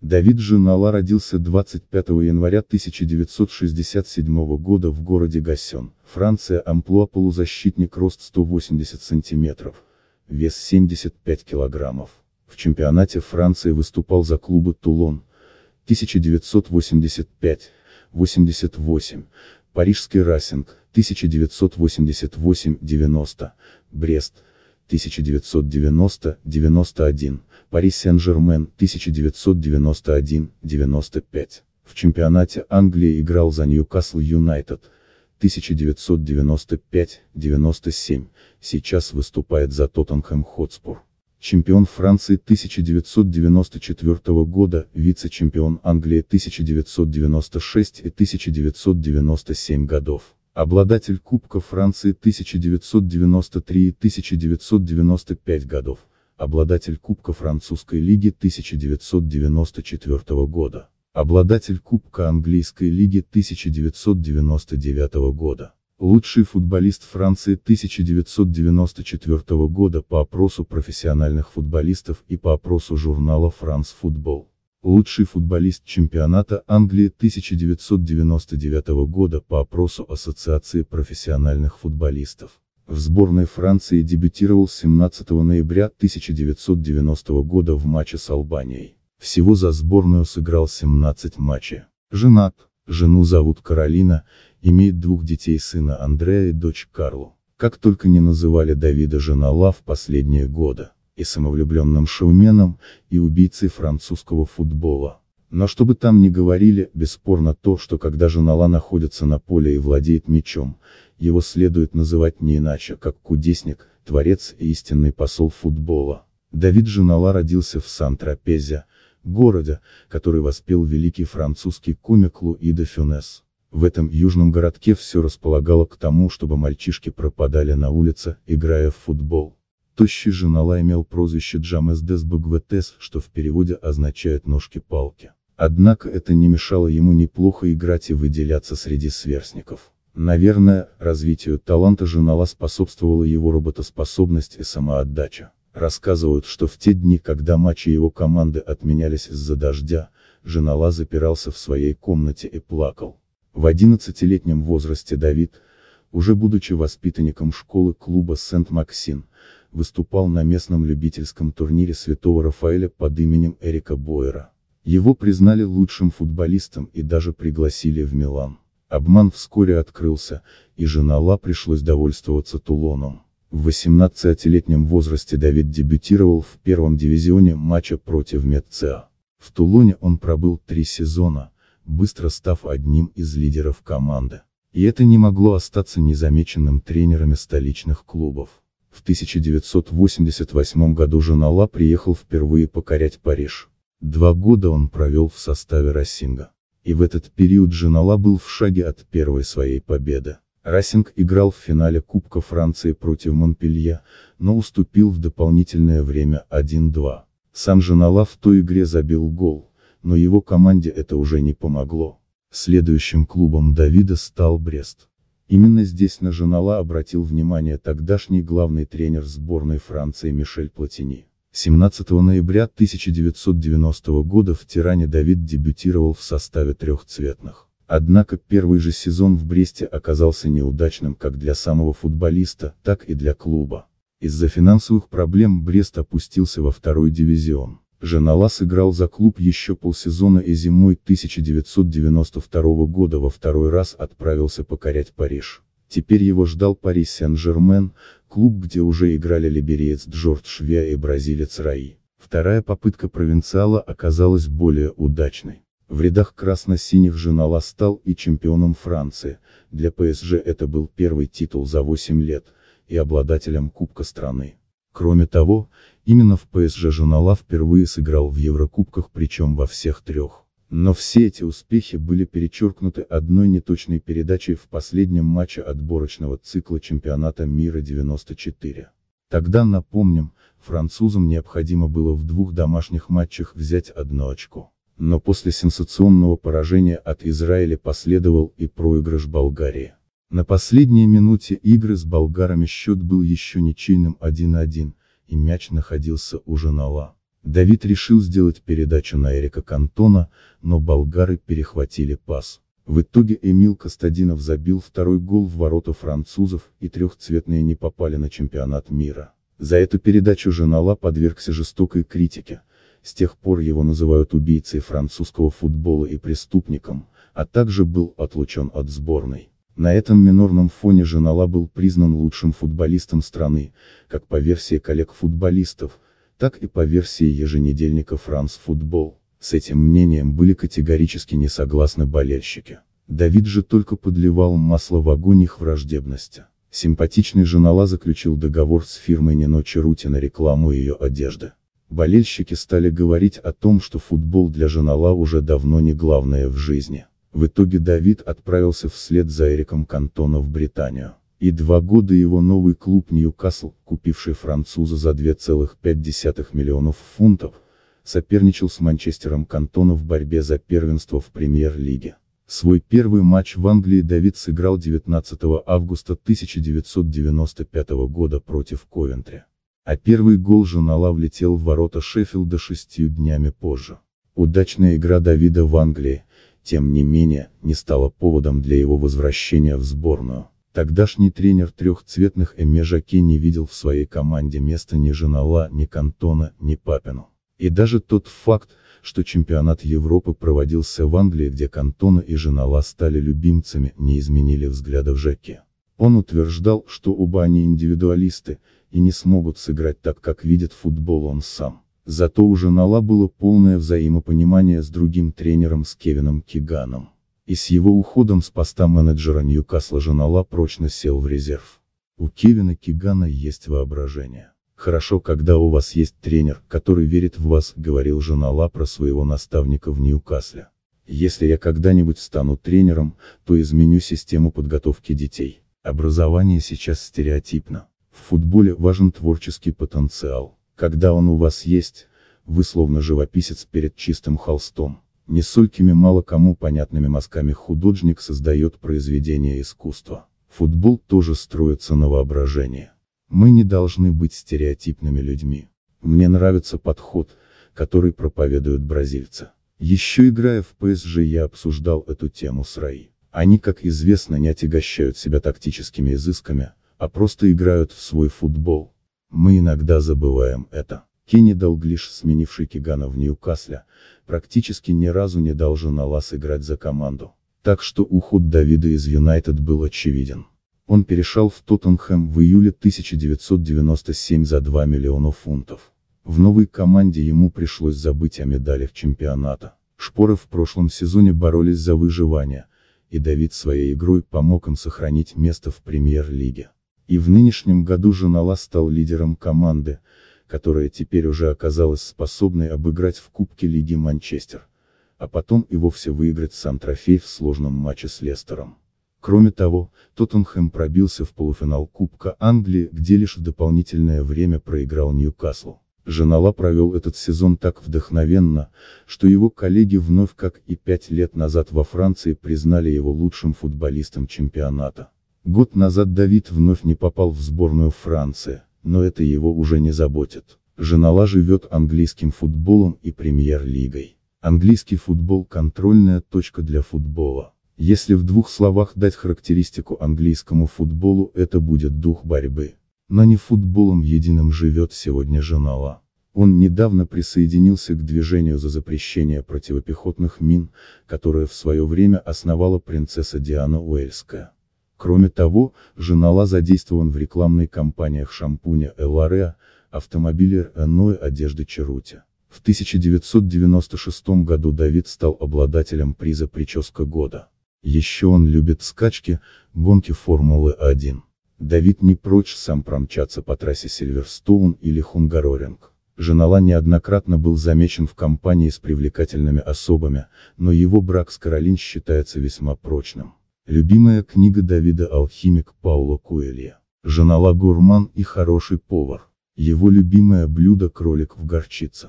Давид Женала родился 25 января 1967 года в городе Гасен, Франция амплуа полузащитник рост 180 см, вес 75 кг. В чемпионате Франции выступал за клубы Тулон, 1985, 88, Парижский Рассинг 1988-90, Брест, 1990-91, Пари Сен-Жермен 1991-95. В чемпионате Англии играл за Ньюкасл Юнайтед 1995-97, сейчас выступает за Тоттенхэм Хотспур. Чемпион Франции 1994 года, вице-чемпион Англии 1996 и 1997 годов обладатель Кубка Франции 1993 и 1995 годов, обладатель Кубка Французской лиги 1994 года, обладатель Кубка Английской лиги 1999 года, лучший футболист Франции 1994 года по опросу профессиональных футболистов и по опросу журнала France Football лучший футболист чемпионата Англии 1999 года по опросу Ассоциации профессиональных футболистов. В сборной Франции дебютировал 17 ноября 1990 года в матче с Албанией. Всего за сборную сыграл 17 матчей. Женат, жену зовут Каролина, имеет двух детей сына Андрея и дочь Карлу. Как только не называли Давида жена Ла в последние годы и самовлюбленным шоуменом, и убийцей французского футбола. Но чтобы там не говорили, бесспорно то, что когда Жанала находится на поле и владеет мячом, его следует называть не иначе, как кудесник, творец и истинный посол футбола. Давид Жанала родился в Сан-Трапезе, городе, который воспел великий французский комик Луи де Фюнес. В этом южном городке все располагало к тому, чтобы мальчишки пропадали на улице, играя в футбол. Тощий Женала имел прозвище Джамездес Багватес, что в переводе означает «ножки-палки». Однако это не мешало ему неплохо играть и выделяться среди сверстников. Наверное, развитию таланта Женала способствовала его работоспособность и самоотдача. Рассказывают, что в те дни, когда матчи его команды отменялись из-за дождя, Женала запирался в своей комнате и плакал. В 11-летнем возрасте Давид, уже будучи воспитанником школы клуба Сент-Максин, выступал на местном любительском турнире Святого Рафаэля под именем Эрика Бойера. Его признали лучшим футболистом и даже пригласили в Милан. Обман вскоре открылся, и Женала пришлось довольствоваться Тулоном. В 18-летнем возрасте Давид дебютировал в первом дивизионе матча против Метцеа. В Тулоне он пробыл три сезона, быстро став одним из лидеров команды. И это не могло остаться незамеченным тренерами столичных клубов. В 1988 году Жанала приехал впервые покорять Париж. Два года он провел в составе Рассинга, И в этот период Жанала был в шаге от первой своей победы. Рассинг играл в финале Кубка Франции против Монпелье, но уступил в дополнительное время 1-2. Сам Жанала в той игре забил гол, но его команде это уже не помогло. Следующим клубом Давида стал Брест. Именно здесь на Жанала обратил внимание тогдашний главный тренер сборной Франции Мишель Платини. 17 ноября 1990 года в Тиране Давид дебютировал в составе трехцветных. Однако первый же сезон в Бресте оказался неудачным как для самого футболиста, так и для клуба. Из-за финансовых проблем Брест опустился во второй дивизион. Женалас играл за клуб еще полсезона и зимой 1992 года во второй раз отправился покорять Париж. Теперь его ждал пари Сен-Жермен, клуб, где уже играли либереец Джордж Виа и бразилец Раи. Вторая попытка провинциала оказалась более удачной. В рядах красно-синих Женалас стал и чемпионом Франции, для ПСЖ это был первый титул за 8 лет, и обладателем Кубка страны. Кроме того, Именно в ПСЖ Жунала впервые сыграл в Еврокубках причем во всех трех. Но все эти успехи были перечеркнуты одной неточной передачей в последнем матче отборочного цикла чемпионата мира 94. Тогда, напомним, французам необходимо было в двух домашних матчах взять одно очко. Но после сенсационного поражения от Израиля последовал и проигрыш Болгарии. На последней минуте игры с болгарами счет был еще ничейным 1-1, и мяч находился уже на Ла. Давид решил сделать передачу на Эрика Кантона, но болгары перехватили пас. В итоге Эмил Костадинов забил второй гол в ворота французов, и трехцветные не попали на чемпионат мира. За эту передачу Женала подвергся жестокой критике, с тех пор его называют убийцей французского футбола и преступником, а также был отлучен от сборной. На этом минорном фоне Женала был признан лучшим футболистом страны, как по версии коллег-футболистов, так и по версии еженедельника «Франс Футбол». С этим мнением были категорически не согласны болельщики. Давид же только подливал масло в огонь их враждебности. Симпатичный Женала заключил договор с фирмой Нино Черути на рекламу ее одежды. Болельщики стали говорить о том, что футбол для Женала уже давно не главное в жизни. В итоге Давид отправился вслед за Эриком Кантона в Британию. И два года его новый клуб Ньюкасл, купивший француза за 2,5 миллионов фунтов, соперничал с Манчестером Кантона в борьбе за первенство в премьер-лиге. Свой первый матч в Англии Давид сыграл 19 августа 1995 года против Ковентри. А первый гол Жанала влетел в ворота Шеффилда шестью днями позже. Удачная игра Давида в Англии, тем не менее, не стало поводом для его возвращения в сборную. Тогдашний тренер трехцветных Эме не видел в своей команде места ни Женала, ни Кантона, ни Папину. И даже тот факт, что чемпионат Европы проводился в Англии, где Кантона и Женала стали любимцами, не изменили взглядов Жаке. Он утверждал, что оба они индивидуалисты, и не смогут сыграть так, как видит футбол он сам. Зато у Жанала было полное взаимопонимание с другим тренером с Кевином Киганом. И с его уходом с поста менеджера Ньюкасла Женала прочно сел в резерв. У Кевина Кигана есть воображение. Хорошо, когда у вас есть тренер, который верит в вас, говорил Женала про своего наставника в Ньюкасле. Если я когда-нибудь стану тренером, то изменю систему подготовки детей. Образование сейчас стереотипно. В футболе важен творческий потенциал. Когда он у вас есть, вы словно живописец перед чистым холстом. Несколькими мало кому понятными мазками художник создает произведение искусства. Футбол тоже строится на воображении. Мы не должны быть стереотипными людьми. Мне нравится подход, который проповедуют бразильцы. Еще играя в ПСЖ я обсуждал эту тему с Раи. Они, как известно, не отягощают себя тактическими изысками, а просто играют в свой футбол. Мы иногда забываем это. Кенни Далглиш, сменивший Кигана в Ньюкасле, практически ни разу не дал Жоналас играть за команду. Так что уход Давида из Юнайтед был очевиден. Он перешел в Тоттенхэм в июле 1997 за 2 миллиона фунтов. В новой команде ему пришлось забыть о медалях чемпионата. Шпоры в прошлом сезоне боролись за выживание, и Давид своей игрой помог им сохранить место в премьер-лиге. И в нынешнем году Жанала стал лидером команды, которая теперь уже оказалась способной обыграть в Кубке Лиги Манчестер, а потом и вовсе выиграть сам трофей в сложном матче с Лестером. Кроме того, Тоттенхэм пробился в полуфинал Кубка Англии, где лишь в дополнительное время проиграл Ньюкасл. Женала провел этот сезон так вдохновенно, что его коллеги вновь как и пять лет назад во Франции признали его лучшим футболистом чемпионата. Год назад Давид вновь не попал в сборную Франции, но это его уже не заботит. Женала живет английским футболом и премьер-лигой. Английский футбол – контрольная точка для футбола. Если в двух словах дать характеристику английскому футболу, это будет дух борьбы. Но не футболом единым живет сегодня Женала. Он недавно присоединился к движению за запрещение противопехотных мин, которое в свое время основала принцесса Диана Уэльская. Кроме того, Женала задействован в рекламных кампаниях шампуня Элареа, автомобиля Реной одежды Черути. В 1996 году Давид стал обладателем приза «Прическа года». Еще он любит скачки, гонки Формулы-1. Давид не прочь сам промчаться по трассе Сильверстоун или Хунгароринг. Женала неоднократно был замечен в компании с привлекательными особами, но его брак с Каролин считается весьма прочным. Любимая книга Давида «Алхимик» Пауло Коэлья. Жена Ла Гурман и хороший повар. Его любимое блюдо кролик в горчице.